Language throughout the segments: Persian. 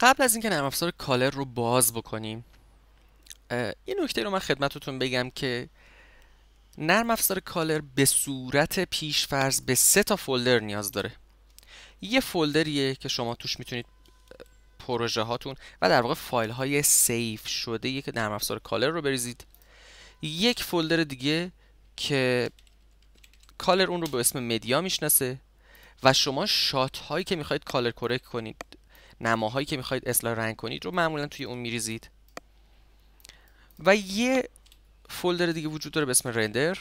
قبل از اینکه نرم افزار کالر رو باز بکنیم یه نکته رو من خدمتتون بگم که نرم افزار کالر به صورت فرض به سه تا فولدر نیاز داره یه فولدریه که شما توش میتونید پروژه هاتون و در واقع فایل های سیف شده یک نرم افزار کالر رو بریزید یک فولدر دیگه که کالر اون رو به اسم مدیا میشناسه و شما شات هایی که میخواید کالر کرک کنید نماهایی که میخواید اصلاح رنگ کنید رو معمولا توی اون میریزید و یه فولدر دیگه وجود داره به اسم رندر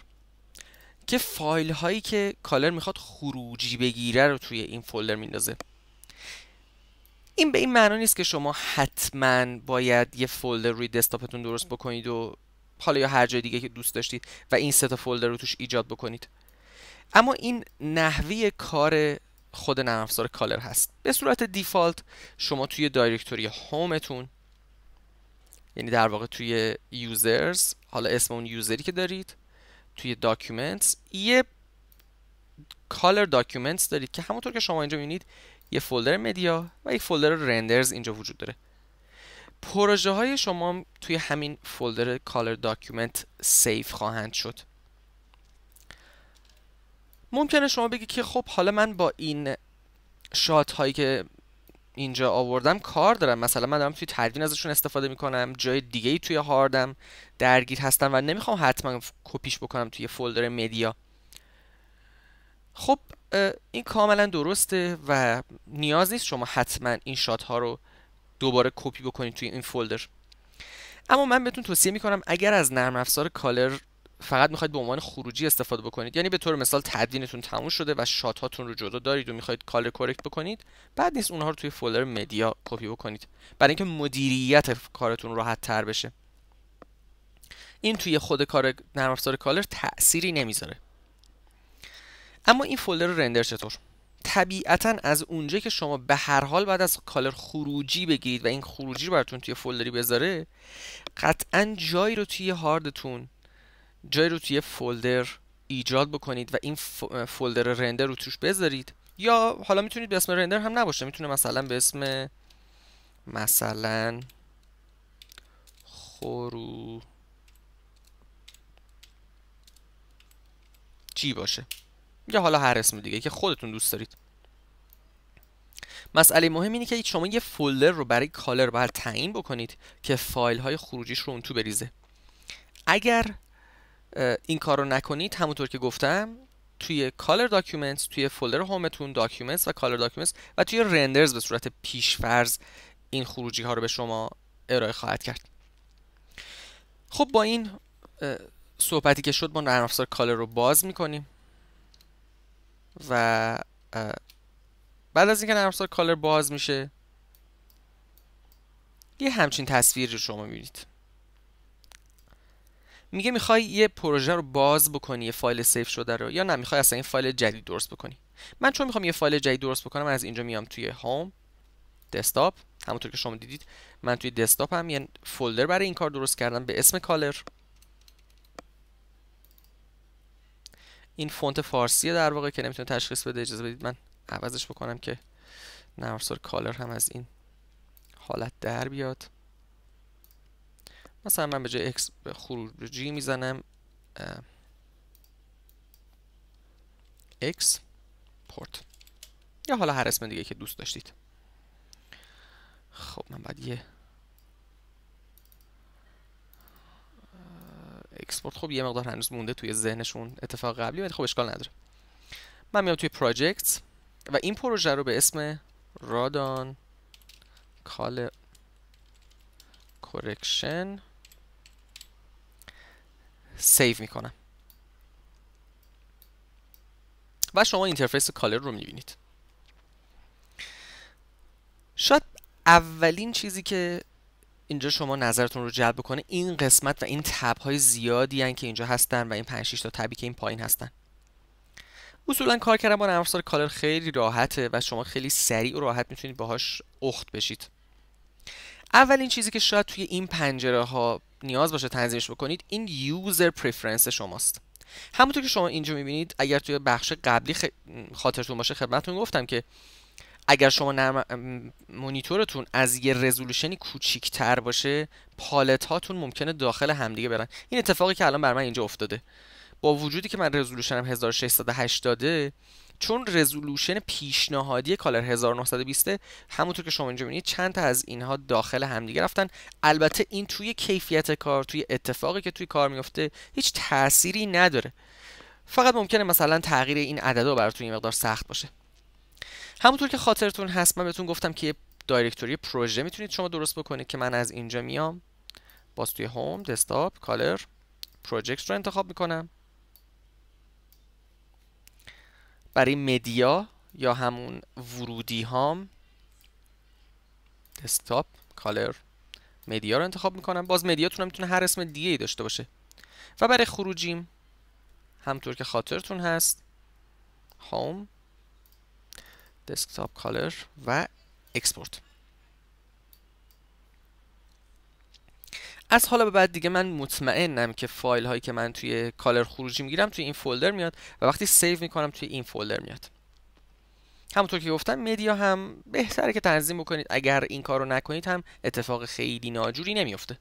که فایل هایی که کالر میخواد خروجی بگیره رو توی این فولدر میندازه این به این معنا نیست که شما حتما باید یه فولدر روی دسکتاپتون درست بکنید و حالا یا هر جای دیگه که دوست داشتید و این سه تا فولدر رو توش ایجاد بکنید اما این نحوی کار خود نرم افزار کالر هست به صورت دیفالت شما توی دایرکتوری هومتون یعنی در واقع توی یوزرز حالا اسم اون یوزری که دارید توی داکیومنتس یه کالر داکیومنتس دارید که همونطور که شما اینجا میبینید یه فولدر مدیا و یه فولدر رندرز اینجا وجود داره پروژه های شما توی همین فولدر کالر داکیومنت سیف خواهند شد ممکنه شما بگی که خب حالا من با این شات هایی که اینجا آوردم کار دارم مثلا من دارم توی تدوین ازشون استفاده میکنم جای دیگه ای توی هاردم درگیر هستم و نمیخوام حتما کپیش بکنم توی فولدر مدیا خب این کاملا درسته و نیاز نیست شما حتما این شات ها رو دوباره کپی بکنید توی این فولدر اما من بهتون توصیه میکنم اگر از نرم افزار کالر فقط میخواید به عنوان خروجی استفاده بکنید یعنی به طور مثال تدوینتون تموم شده و شات هاتون رو جدا دارید و میخواید کالر کرکت بکنید بعد نیست اونها رو توی فولدر مدیا کپی بکنید برای اینکه مدیریت کارتون راحت تر بشه این توی خود کار نرم افزار کالر تأثیری نمیذاره اما این فولدر رندر چطور طبیعتا از اونجا که شما به هر حال بعد از کالر خروجی بگیرید و این خروجی رو براتون توی فولدری بذاره قطعا جایی رو توی هاردتون جایی رو توی فولدر ایجاد بکنید و این فولدر رندر رو توش بذارید یا حالا میتونید به اسم رندر هم نباشه میتونه مثلا به اسم مثلا خورو چی باشه یا حالا هر اسم دیگه که خودتون دوست دارید مسئله مهم اینه که شما یه فولدر رو برای کالر باید تعیین بکنید که فایل های خروجیش رو اون تو بریزه اگر این کار رو نکنید همونطور که گفتم توی کالر داکیومنتس توی فولدر هومتون داکیومنتس و کالر داکیومنتس و توی رندرز به صورت پیشفرض این خروجی ها رو به شما ارائه خواهد کرد خب با این صحبتی که شد ما نرم افزار کالر رو باز میکنیم و بعد از اینکه نرم افزار کالر باز میشه یه همچین تصویری رو شما میبینید میگه میخوای یه پروژه رو باز بکنی یه فایل سیف شده رو یا نه میخوای اصلا یه فایل جدید درست بکنی من چون میخوام یه فایل جدید درست بکنم از اینجا میام توی هوم دسکتاپ همونطور که شما دیدید من توی دسکتاپ هم یه یعنی فولدر برای این کار درست کردم به اسم کالر این فونت فارسیه در واقع که نمیتونه تشخیص بده اجازه بدید من عوضش بکنم که نورسور کالر هم از این حالت در بیاد مثلا من به جای x خروجی میزنم x پورت یا حالا هر اسم دیگه که دوست داشتید خب من بعد یه اکسپورت خب یه مقدار هنوز مونده توی ذهنشون اتفاق قبلی ولی خب اشکال نداره من میام توی پراجکت و این پروژه رو به اسم رادان کال کورکشن سیو میکنم و شما اینترفیس کالر رو میبینید شاید اولین چیزی که اینجا شما نظرتون رو جلب کنه این قسمت و این تب های زیادی که اینجا هستن و این 5 تا تبی که این پایین هستن اصولا کار کردن با نرم کالر خیلی راحته و شما خیلی سریع و راحت میتونید باهاش اخت بشید اولین چیزی که شاید توی این پنجره ها نیاز باشه تنظیمش بکنید این یوزر پرفرنس شماست همونطور که شما اینجا میبینید اگر توی بخش قبلی خاطرتون باشه خدمتتون گفتم که اگر شما نرم... مونیتورتون از یه رزولوشنی کوچیکتر باشه پالت هاتون ممکنه داخل همدیگه برن این اتفاقی که الان بر من اینجا افتاده با وجودی که من رزولوشنم 1680 داده چون رزولوشن پیشنهادی کالر 1920 همونطور که شما اینجا میبینید چند تا از اینها داخل همدیگه رفتن البته این توی کیفیت کار توی اتفاقی که توی کار میفته هیچ تأثیری نداره فقط ممکنه مثلا تغییر این عددا براتون یه مقدار سخت باشه همونطور که خاطرتون هست من بهتون گفتم که دایرکتوری پروژه میتونید شما درست بکنید که من از اینجا میام باز توی هوم دسکتاپ کالر پروژکت رو انتخاب میکنم برای مدیا یا همون ورودی هام دسکتاپ کالر مدیا رو انتخاب میکنم باز مدیاتون میتونه هر اسم دیگه ای داشته باشه و برای خروجیم همطور که خاطرتون هست هوم دسکتاپ کالر و اکسپورت از حالا به بعد دیگه من مطمئنم که فایل هایی که من توی کالر خروجی میگیرم توی این فولدر میاد و وقتی سیو میکنم توی این فولدر میاد همونطور که گفتم مدیا هم بهتره که تنظیم بکنید اگر این کار رو نکنید هم اتفاق خیلی ناجوری نمیفته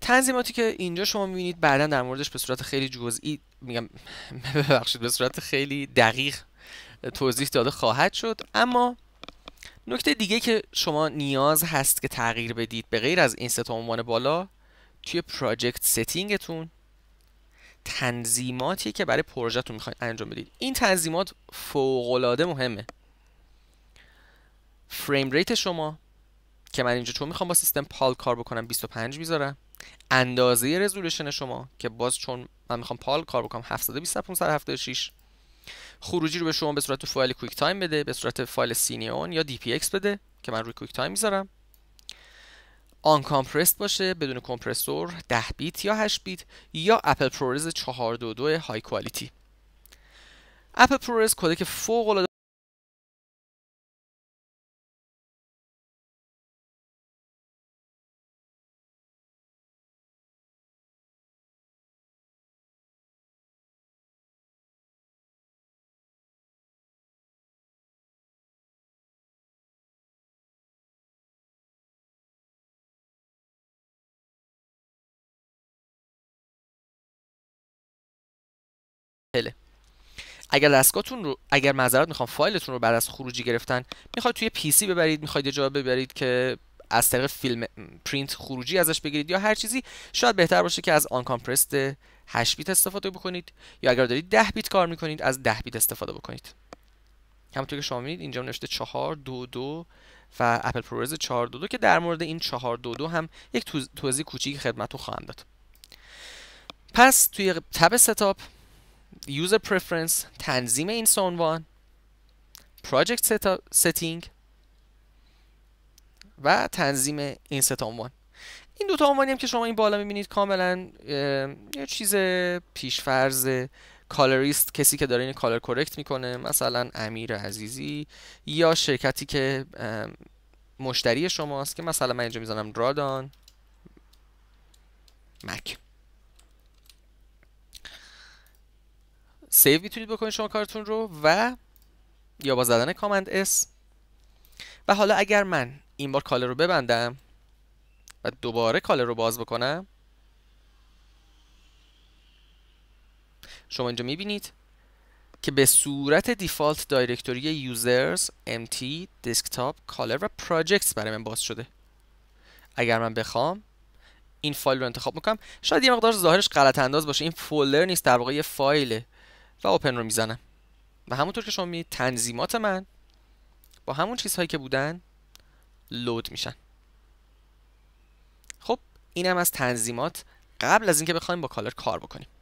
تنظیماتی که اینجا شما میبینید بعدا در موردش به صورت خیلی جزئی میگم ببخشید به صورت خیلی دقیق توضیح داده خواهد شد اما نکته دیگه که شما نیاز هست که تغییر بدید به غیر از این ستا عنوان بالا توی پراجکت ستینگتون تنظیماتی که برای پروژهتون میخواید انجام بدید این تنظیمات فوقالعاده مهمه فریم ریت شما که من اینجا چون میخوام با سیستم پال کار بکنم 25 میذارم اندازه رزولوشن شما که باز چون من میخوام پال کار بکنم 720 خروجی رو به شما به صورت فایل کویک تایم بده به صورت فایل سینیون یا دی پی اکس بده که من روی کویک تایم میذارم آن کامپرست باشه بدون کمپرسور 10 بیت یا 8 بیت یا اپل پرورز 422 های کوالیتی اپل پرورز کودک فوق اگر دستگاهتون رو اگر معذرت میخوام فایلتون رو بعد از خروجی گرفتن میخواید توی پی سی ببرید میخواید جواب ببرید که از طریق فیلم پرینت خروجی ازش بگیرید یا هر چیزی شاید بهتر باشه که از آن کامپرست 8 بیت استفاده بکنید یا اگر دارید 10 بیت کار میکنید از 10 بیت استفاده بکنید همونطور که شما میبینید اینجا نوشته 422 و اپل پرورز 422 که در مورد این 422 هم یک توضیح کوچیک خدمتتون خواهم داد پس توی تب ستاپ user preference تنظیم این عنوان project setting و تنظیم این ست عنوان این دوتا عنوانی هم که شما این بالا میبینید کاملا یه چیز فرض کالریست کسی که داره این کالر کرکت میکنه مثلا امیر عزیزی یا شرکتی که مشتری شماست که مثلا من اینجا میزنم رادان مک سیو میتونید بکنید شما کارتون رو و یا با زدن کامند اس و حالا اگر من این بار کالر رو ببندم و دوباره کالر رو باز بکنم شما اینجا میبینید که به صورت دیفالت دایرکتوری یوزرز MT دسکتاپ کالر و پراجکتس برای من باز شده اگر من بخوام این فایل رو انتخاب میکنم شاید یه مقدار ظاهرش غلط انداز باشه این فولدر نیست در واقع یه فایله و اوپن رو میزنم و همونطور که شما میبینید تنظیمات من با همون چیزهایی که بودن لود میشن خب اینم از تنظیمات قبل از اینکه بخوایم با کالر کار بکنیم